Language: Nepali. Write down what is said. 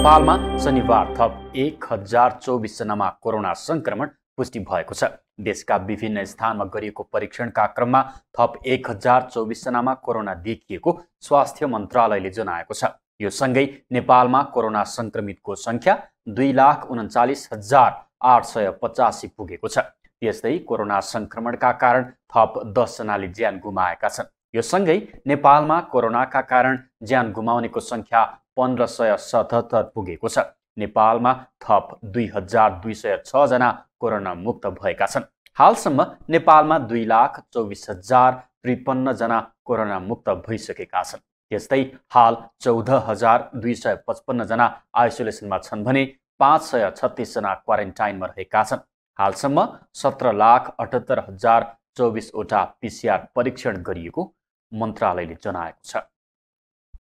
नेपालमा शनिबार थप एक हजार चौबिसजनामा कोरोना संक्रमण पुष्टि भएको छ देशका विभिन्न स्थानमा गरिएको परीक्षणका क्रममा थप एक हजार चौबिसजनामा कोरोना देखिएको स्वास्थ्य मन्त्रालयले जनाएको छ यो सँगै नेपालमा कोरोना संक्रमितको संख्या दुई लाख उन्चालिस हजार आठ सय पचासी पुगेको छ त्यस्तै कोरोना संक्रमणका कारण थप दसजनाले ज्यान गुमाएका छन् यो सँगै नेपालमा कोरोनाका कारण ज्यान गुमाउनेको संख्या पन्ध्र सय सतहत्तर पुगेको छ नेपालमा थप दुई हजार दुई सय छजना कोरोना मुक्त भएका छन् हालसम्म नेपालमा दुई लाख चौबिस हजार त्रिपन्नजना कोरोना मुक्त भइसकेका छन् त्यस्तै हाल चौध हजार दुई सय पचपन्नजना आइसोलेसनमा छन् भने पाँच सय छत्तिसजना क्वारेन्टाइनमा रहेका छन् हालसम्म सत्र लाख अठहत्तर हजार चौबिसवटा पिसिआर परीक्षण गरिएको मन्त्रालयले जनाएको छ